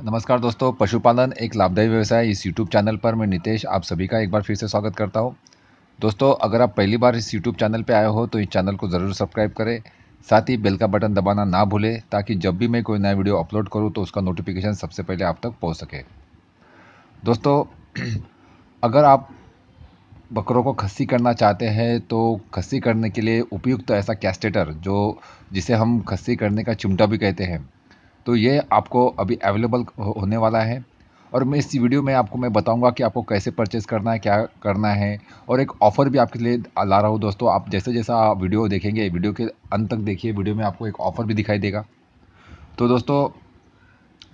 नमस्कार दोस्तों पशुपालन एक लाभदायी व्यवसाय इस यूट्यूब चैनल पर मैं नितेश आप सभी का एक बार फिर से स्वागत करता हूँ दोस्तों अगर आप पहली बार इस यूट्यूब चैनल पर आए हो तो इस चैनल को ज़रूर सब्सक्राइब करें साथ ही बेल का बटन दबाना ना भूलें ताकि जब भी मैं कोई नया वीडियो अपलोड करूँ तो उसका नोटिफिकेशन सबसे पहले आप तक पहुँच सके दोस्तों अगर आप बकरों को खस्सी करना चाहते हैं तो खस्सी करने के लिए उपयुक्त तो ऐसा कैस्टेटर जो जिसे हम खस्सी करने का चिमटा भी कहते हैं तो ये आपको अभी अवेलेबल होने वाला है और मैं इस वीडियो में आपको मैं बताऊंगा कि आपको कैसे परचेज़ करना है क्या करना है और एक ऑफ़र भी आपके लिए ला रहा हूँ दोस्तों आप जैसे जैसा वीडियो देखेंगे वीडियो के अंत तक देखिए वीडियो में आपको एक ऑफ़र भी दिखाई देगा तो दोस्तों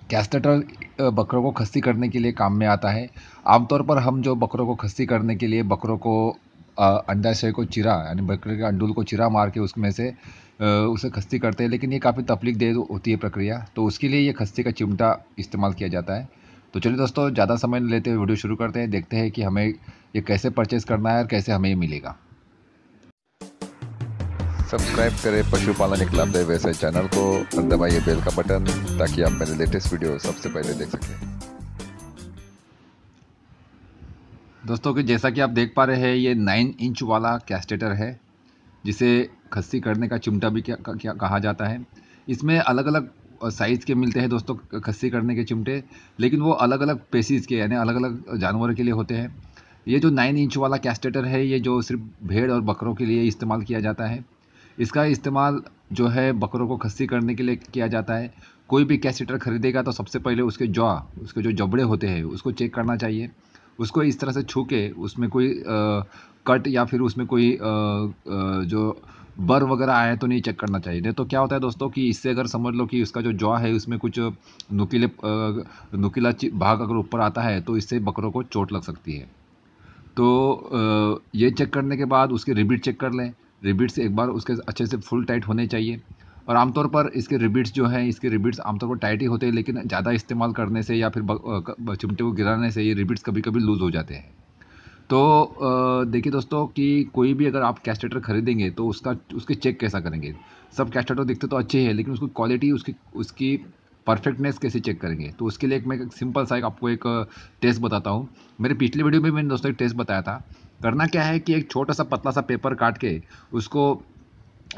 कैस्टेटर बकरों को खस्ती करने के लिए काम में आता है आमतौर पर हम जो बकरों को खस्ती करने के लिए बकरों को अंडाशय को चिरा यानी बकरे के अंडूल को चिरा मार के उसमें से उसे खस्ती करते हैं लेकिन ये काफ़ी तकलीफ दे होती है प्रक्रिया तो उसके लिए ये खस्ती का चिमटा इस्तेमाल किया जाता है तो चलिए दोस्तों ज़्यादा समय लेते हुए वीडियो शुरू करते हैं देखते हैं कि हमें ये कैसे परचेज़ करना है और कैसे हमें ये मिलेगा सब्सक्राइब करें पशुपालन एक व्यवसाय चैनल को और दबाइए बेल का बटन ताकि आप मेरे लेटेस्ट वीडियो सबसे पहले देख सकें दोस्तों कि जैसा कि आप देख पा रहे हैं ये नाइन इंच वाला कैस्टेटर है जिसे खस्सी करने का चिमटा भी क्या, क्या कहा जाता है इसमें अलग अलग साइज़ के मिलते हैं दोस्तों खस्सी करने के चिमटे लेकिन वो अलग अलग पेसिस के यानी अलग अलग जानवरों के लिए होते हैं ये जो नाइन इंच वाला कैस्टेटर है ये जो सिर्फ भेड़ और बकरों के लिए इस्तेमाल किया जाता है इसका इस्तेमाल जो है बकरों को खस्सी करने के लिए किया जाता है कोई भी कैसेटर खरीदेगा तो सबसे पहले उसके जॉ उसके जो जबड़े होते हैं उसको चेक करना चाहिए उसको इस तरह से छू के उसमें कोई कट या फिर उसमें कोई जो बर वगैरह आए तो नहीं चेक करना चाहिए नहीं तो क्या होता है दोस्तों कि इससे अगर समझ लो कि उसका जो जॉ है उसमें कुछ नुकीले नुकीला भाग अगर ऊपर आता है तो इससे बकरों को चोट लग सकती है तो ये चेक करने के बाद उसके रिबिट चेक कर लें से एक बार उसके अच्छे से फुल टाइट होने चाहिए और आमतौर पर इसके रिबिट्स जो हैं इसके रिबिट्स आमतौर पर टाइट ही होते हैं लेकिन ज़्यादा इस्तेमाल करने से या फिर चिमटे को गिराने से ये रिबिट्स कभी कभी लूज़ हो जाते हैं तो देखिए दोस्तों कि कोई भी अगर आप कैस्टेटर खरीदेंगे तो उसका उसके चेक कैसा करेंगे सब कैस्टेटर दिखते तो अच्छे हैं लेकिन उसकी क्वालिटी उसकी उसकी परफेक्टनेस कैसे चेक करेंगे तो उसके लिए एक मैं एक सिंपल सा एक आपको एक टेस्ट बताता हूँ मेरे पिछले वीडियो में मैंने दोस्तों एक टेस्ट बताया था करना क्या है कि एक छोटा सा पतला सा पेपर काट के उसको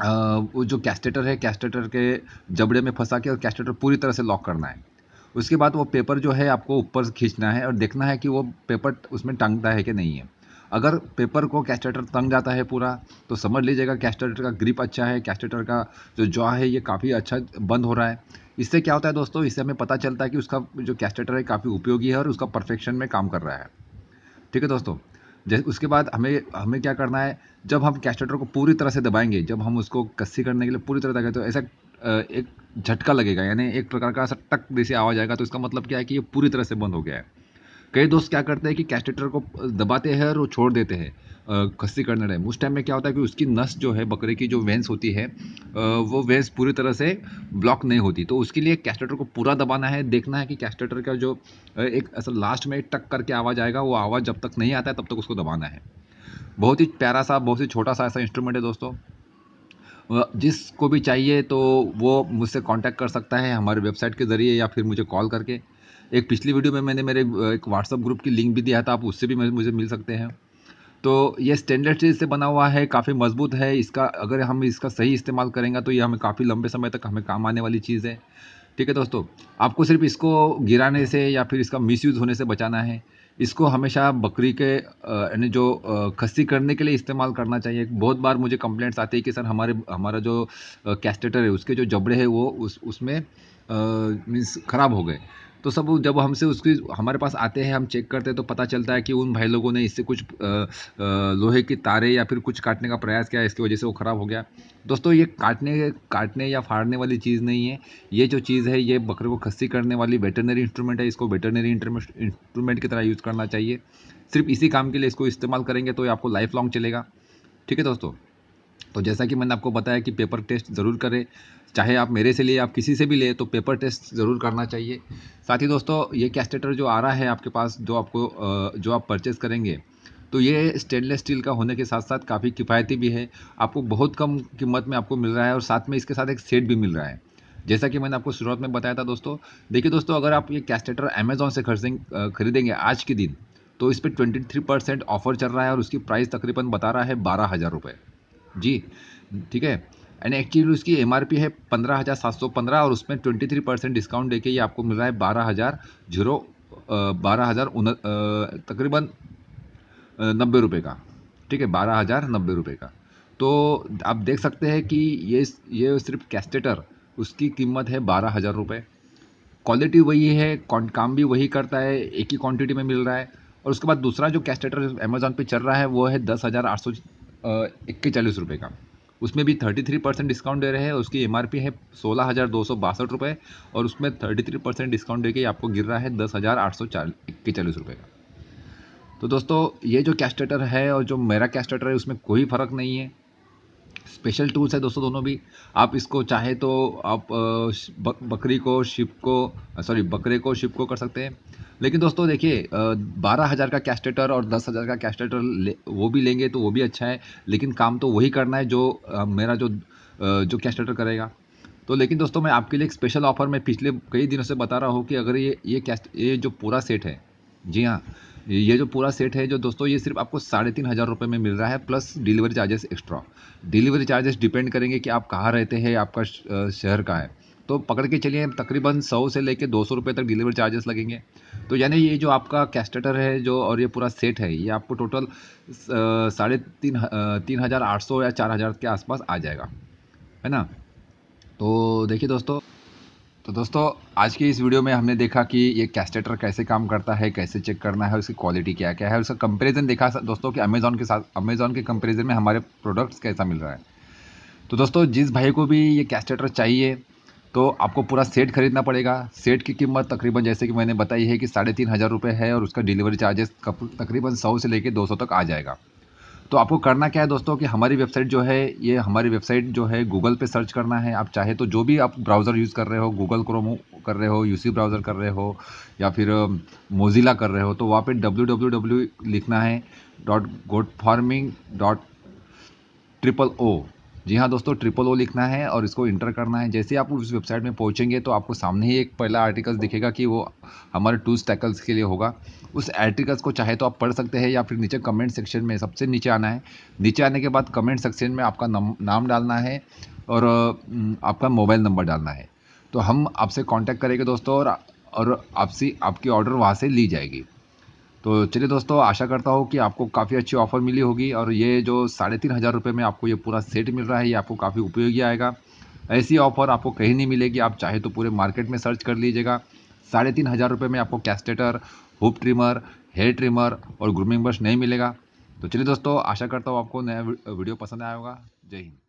वो जो कैस्टेटर है कैस्टेटर के जबड़े में फंसा के और कैस्टेटर पूरी तरह से लॉक करना है उसके बाद वो पेपर जो है आपको ऊपर खींचना है और देखना है कि वो पेपर उसमें टंगता है कि नहीं है अगर पेपर को कैस्टेटर तंग जाता है पूरा तो समझ लीजिएगा कैस्टेटर का ग्रिप अच्छा है कैस्टेटर का जो जॉ है ये काफ़ी अच्छा बंद हो रहा है इससे क्या होता है दोस्तों इससे हमें पता चलता है कि उसका जो कैस्टेटर है काफ़ी उपयोगी है और उसका परफेक्शन में काम कर रहा है ठीक है दोस्तों जैसे उसके बाद हमें हमें क्या करना है जब हम कैस्टेटर को पूरी तरह से दबाएंगे जब हम उसको कस्सी करने के लिए पूरी तरह दबाएंगे तो ऐसा एक झटका लगेगा यानी एक प्रकार का ऐसा टक जैसे आवाज़ आएगा तो इसका मतलब क्या है कि ये पूरी तरह से बंद हो गया है कई दोस्त क्या करते हैं कि कैस्टेटर को दबाते हैं और वो छोड़ देते हैं खस्सी करने टाइम उस टाइम में क्या होता है कि उसकी नस जो है बकरे की जो वेंस होती है वो वेंस पूरी तरह से ब्लॉक नहीं होती तो उसके लिए कैस्टेटर को पूरा दबाना है देखना है कि कैस्टेटर का जो एक असल लास्ट में टक करके आवाज़ आएगा वो आवाज़ जब तक नहीं आता है तब तक उसको दबाना है बहुत ही प्यारा सा बहुत ही छोटा सा ऐसा इंस्ट्रूमेंट है दोस्तों जिसको भी चाहिए तो वो मुझसे कांटेक्ट कर सकता है हमारे वेबसाइट के ज़रिए या फिर मुझे कॉल करके एक पिछली वीडियो में मैंने मेरे एक व्हाट्सअप ग्रुप की लिंक भी दिया था आप उससे भी मुझे मिल सकते हैं तो ये स्टैंडर्ड चीज़ से बना हुआ है काफ़ी मजबूत है इसका अगर हम इसका सही इस्तेमाल करेंगे तो ये हमें काफ़ी लंबे समय तक हमें काम आने वाली चीज़ है ठीक है दोस्तों आपको सिर्फ इसको गिराने से या फिर इसका मिसयूज़ होने से बचाना है इसको हमेशा बकरी के यानी जो खस्सी करने के लिए इस्तेमाल करना चाहिए बहुत बार मुझे कंप्लेंट्स आती है कि सर हमारे हमारा जो कैस्टेटर है उसके जो जबड़े हैं वो उस उसमें मीन्स ख़राब हो गए तो सब जब हमसे उसकी हमारे पास आते हैं हम चेक करते हैं तो पता चलता है कि उन भाई लोगों ने इससे कुछ लोहे की तारे या फिर कुछ काटने का प्रयास किया इसकी वजह से वो ख़राब हो गया दोस्तों ये काटने काटने या फाड़ने वाली चीज़ नहीं है ये जो चीज़ है ये बकरे को खस्सी करने वाली वेटरनरी इंस्ट्रूमेंट है इसको वेटरनरी इंस्ट्रूमेंट की तरह यूज़ करना चाहिए सिर्फ इसी काम के लिए इसको इस्तेमाल करेंगे तो ये आपको लाइफ लॉन्ग चलेगा ठीक है दोस्तों तो जैसा कि मैंने आपको बताया कि पेपर टेस्ट ज़रूर करें चाहे आप मेरे से लिए आप किसी से भी लें तो पेपर टेस्ट ज़रूर करना चाहिए साथ ही दोस्तों ये कैस्टेटर जो आ रहा है आपके पास जो आपको जो आप परचेस करेंगे तो ये स्टेनलेस स्टील का होने के साथ साथ काफ़ी किफ़ायती भी है आपको बहुत कम कीमत में आपको मिल रहा है और साथ में इसके साथ एक सेट भी मिल रहा है जैसा कि मैंने आपको शुरुआत में बताया था दोस्तों देखिए दोस्तों अगर आप ये कैस्टेटर अमेज़ोन से खरीदें खरीदेंगे आज के दिन तो इस पर ट्वेंटी थ्री परसेंट ऑफ़र चल रहा है और उसकी प्राइस तकरीबन बता रहा है बारह हज़ार रुपये जी ठीक है एंड एक्चुअली उसकी एम है पंद्रह हज़ार सात सौ पंद्रह और उसमें ट्वेंटी थ्री परसेंट डिस्काउंट देके ये आपको मिल रहा है बारह हज़ार जीरो बारह हज़ार उन तकरीबन नब्बे रुपये का ठीक है बारह हज़ार नब्बे रुपये का तो आप देख सकते हैं कि ये ये सिर्फ कैस्टेटर उसकी कीमत है बारह हज़ार रुपये क्वालिटी वही है काम भी वही करता है एक ही क्वांटिटी में मिल रहा है और उसके बाद दूसरा जो कैस्टेटर अमेज़ोन पे चल रहा है वो है दस हज़ार आठ सौ इक्कीस चालीस रुपये का उसमें भी 33 परसेंट डिस्काउंट दे रहे हैं उसकी एम है सोलह हज़ार दो सौ बासठ रुपये और उसमें 33 परसेंट डिस्काउंट देके आपको गिर रहा है दस हज़ार आठ सौ इक्कीचालीस रुपये का तो दोस्तों ये जो कैस्टेटर है और जो मेरा कैस्टेटर है उसमें कोई फ़र्क नहीं है स्पेशल टूल्स है दोस्तों दोनों भी आप इसको चाहे तो आप बकरी को शिप को सॉरी बकरे को शिप को कर सकते हैं लेकिन दोस्तों देखिए बारह हज़ार का कैस्टेटर और दस हज़ार का कैस्टेटर वो भी लेंगे तो वो भी अच्छा है लेकिन काम तो वही करना है जो मेरा जो जो कैस्टेटर करेगा तो लेकिन दोस्तों मैं आपके लिए एक स्पेशल ऑफ़र मैं पिछले कई दिनों से बता रहा हूँ कि अगर ये ये कैस्ट ये जो पूरा सेट है जी हाँ ये जो पूरा सेट है जो दोस्तों ये सिर्फ आपको साढ़े तीन हज़ार रुपये में मिल रहा है plus delivery charges extra delivery charges depend करेंगे कि आप कहाँ रहते हैं आपका शहर कहाँ है तो पकड़ के चलिए तकरीबन सौ से लेकर दो सौ रुपये तक डिलीवरी चार्जेस लगेंगे तो यानी ये जो आपका कैस्टेटर है जो और ये पूरा सेट है ये आपको टोटल साढ़े तीन तीन हज़ार आठ सौ या चार हज़ार के आसपास आ जाएगा है ना तो देखिए दोस्तों तो दोस्तों आज के इस वीडियो में हमने देखा कि ये कैस्टेटर कैसे काम करता है कैसे चेक करना है उसकी क्वालिटी क्या क्या है उसका कंपैरिजन देखा दोस्तों कि अमेज़ॉन के साथ अमेज़ॉन के कंपैरिजन में हमारे प्रोडक्ट्स कैसा मिल रहा है तो दोस्तों जिस भाई को भी ये कैस्टेटर चाहिए तो आपको पूरा सेट खरीदना पड़ेगा सेट की कीमत तकरीबन जैसे कि मैंने बताई है कि साढ़े तीन हज़ार रुपये है और उसका डिलीवरी चार्जेस तकरीबन सौ से लेकर दो सौ तक आ जाएगा तो आपको करना क्या है दोस्तों कि हमारी वेबसाइट जो है ये हमारी वेबसाइट जो है गूगल पे सर्च करना है आप चाहे तो जो भी आप ब्राउज़र यूज़ कर रहे हो गूगल क्रोम कर रहे हो यूसी ब्राउज़र कर रहे हो या फिर मोजिला कर रहे हो तो वहाँ पे डब्ल्यू लिखना है dot good farming dot triple O जी हाँ दोस्तों ट्रिपल ओ लिखना है और इसको इंटर करना है जैसे आप उस वेबसाइट में पहुँचेंगे तो आपको सामने ही एक पहला आर्टिकल्स दिखेगा कि वो हमारे टूस टैकल्स के लिए होगा उस आर्टिकल्स को चाहे तो आप पढ़ सकते हैं या फिर नीचे कमेंट सेक्शन में सबसे नीचे आना है नीचे आने के बाद कमेंट सेक्शन में आपका नाम डालना है और आपका मोबाइल नंबर डालना है तो हम आपसे कॉन्टैक्ट करेंगे दोस्तों और और आपकी ऑर्डर वहाँ से ली जाएगी तो चलिए दोस्तों आशा करता हूँ कि आपको काफ़ी अच्छी ऑफ़र मिली होगी और ये जो साढ़े तीन हज़ार रुपये में आपको ये पूरा सेट मिल रहा है ये आपको काफ़ी उपयोगी आएगा ऐसी ऑफ़र आपको कहीं नहीं मिलेगी आप चाहे तो पूरे मार्केट में सर्च कर लीजिएगा साढ़े तीन हज़ार रुपये में आपको कैस्टेटर हुप ट्रिमर हेयर ट्रिमर और ग्रूमिंग ब्रश नहीं मिलेगा तो चलिए दोस्तों आशा करता हूँ आपको नया वीडियो पसंद आया होगा जय हिंद